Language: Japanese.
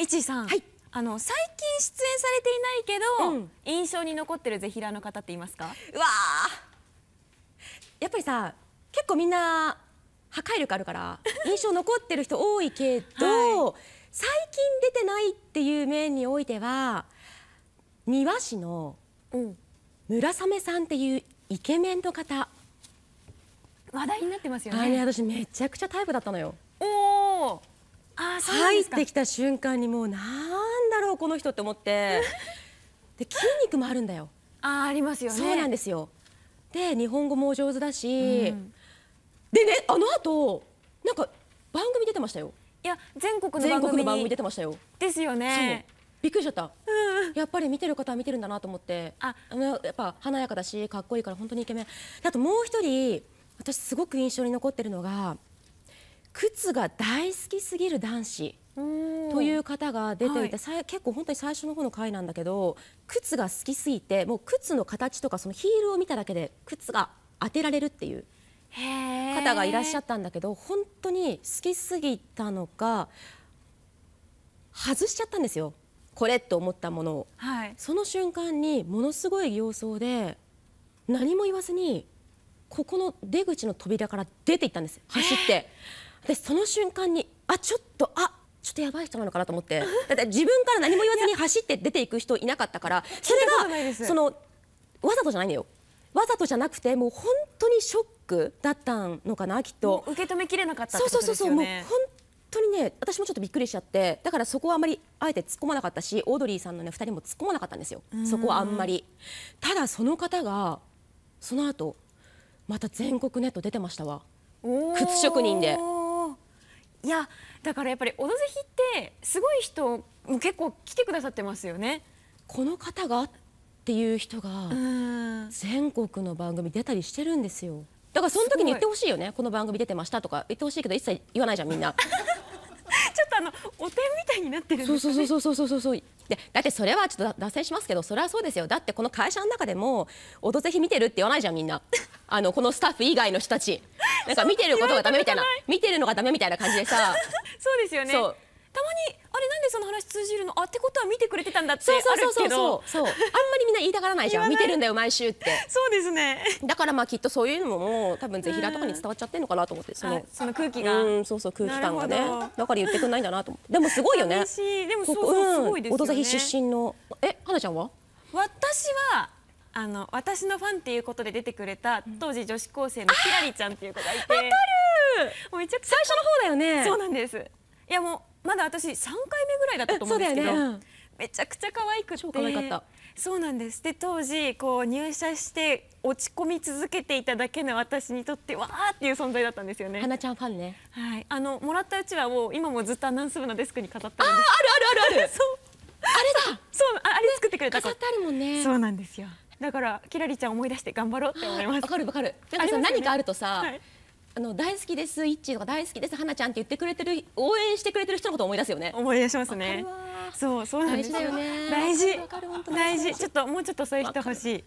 いちさん、はい、あの最近出演されていないけど、うん、印象に残ってるぜひらの方っていますかうわやっぱりさ結構みんな破壊力あるから 印象残ってる人多いけど、はい、最近出てないっていう面においては庭師の村雨さんっていうイケメンの方話題になってますよね私めちゃくちゃタイプだったのよ入ってきた瞬間にもうなんだろうこの人って思ってで筋肉もあるんだよあありますよねそうなんですよで日本語もお上手だし、うん、でねあの後なんか番組出てましたよいや全国の番組出てましたよですよねびっくりしちゃった、うん、やっぱり見てる方は見てるんだなと思ってあやっぱ華やかだしかっこいいから本当にイケメンあともう一人私すごく印象に残ってるのが靴が大好きすぎる男子という方が出ていて、はい、結構本当に最初の方の回なんだけど靴が好きすぎてもう靴の形とかそのヒールを見ただけで靴が当てられるっていう方がいらっしゃったんだけど本当に好きすぎたのか外しちゃったんですよこれと思ったものを、はい、その瞬間にものすごい形相で何も言わずにここの出口の扉から出ていったんです走って、でその瞬間にあちょっとあちょっとやばい人なのかなと思って だって自分から何も言わずに走って出ていく人いなかったからそれがそのわざとじゃないのよわざとじゃなくてもう本当にショックだったのかなきっと受け止めきれなかった、ね、そうそうそうもう本当にね私もちょっとびっくりしちゃってだからそこはあまりあえて突っ込まなかったしオードリーさんのね2人も突っ込まなかったんですよそこはあんまりただその方がその後また全国ネット出てましたわ靴職人でいやだからやっぱり「オドぜひ」ってすごい人も結構来てくださってますよねこの方がっていう人が全国の番組出たりしてるんですよだからその時に言ってほしいよねこの番組出てましたとか言ってほしいけど一切言わないじゃんみんな ちょっとあのお点みたいになってるんです、ね、そうそうそうそうそうそうでだってそれはちょっと脱線しますけどそれはそうですよだってこの会社の中でも「オドぜひ」見てるって言わないじゃんみんな あのこのスタッフ以外の人たちなんか見てることがダメみたいな見てるのがダメみたいな感じでさ そうですよねたまにでその話通じるのあってことは見てくれてたんだってそうそうそうそうそうあんまりみんな言いたがらないじゃん見てるんだよ毎週ってそうですねだからまあきっとそういうのも多分ぜひらとかに伝わっちゃってるのかなと思ってそのその空気がうんそうそう空気感がねだから言ってくんないんだなと思ってでもすごいよねでもそうそうすごいですよね、うん、オ出身のえ花ちゃんは私はあの私のファンっていうことで出てくれた当時女子高生のひらりちゃんっていう子がいてわかるもうめちゃくちゃ最初の方だよねそうなんですいやもうまだ私3回目ぐらいだったと思うんですけど、ね、めちゃくちゃ可愛くて超可愛かったそうなんですで当時こう入社して落ち込み続けていただけの私にとってわーっていう存在だったんですよね。花ちゃんファンね。はい。あのもらったうちはもう今もずっとアナウンス部のデスクに飾ってあるんです。ああるあるあるある。そう。あれだ。そうああれ作ってくれた。飾ってあるもんね。そうなんですよ。だからキラリちゃん思い出して頑張ろうって思います。わかるわかる。なんかさ、ね、何かあるとさ。はいあの大好きですイッチとか大好きです花ちゃんって言ってくれてる応援してくれてる人のこと思い出すよね思い出しますねそうそうなんですよ大事大事ちょっともうちょっとそういう人欲しい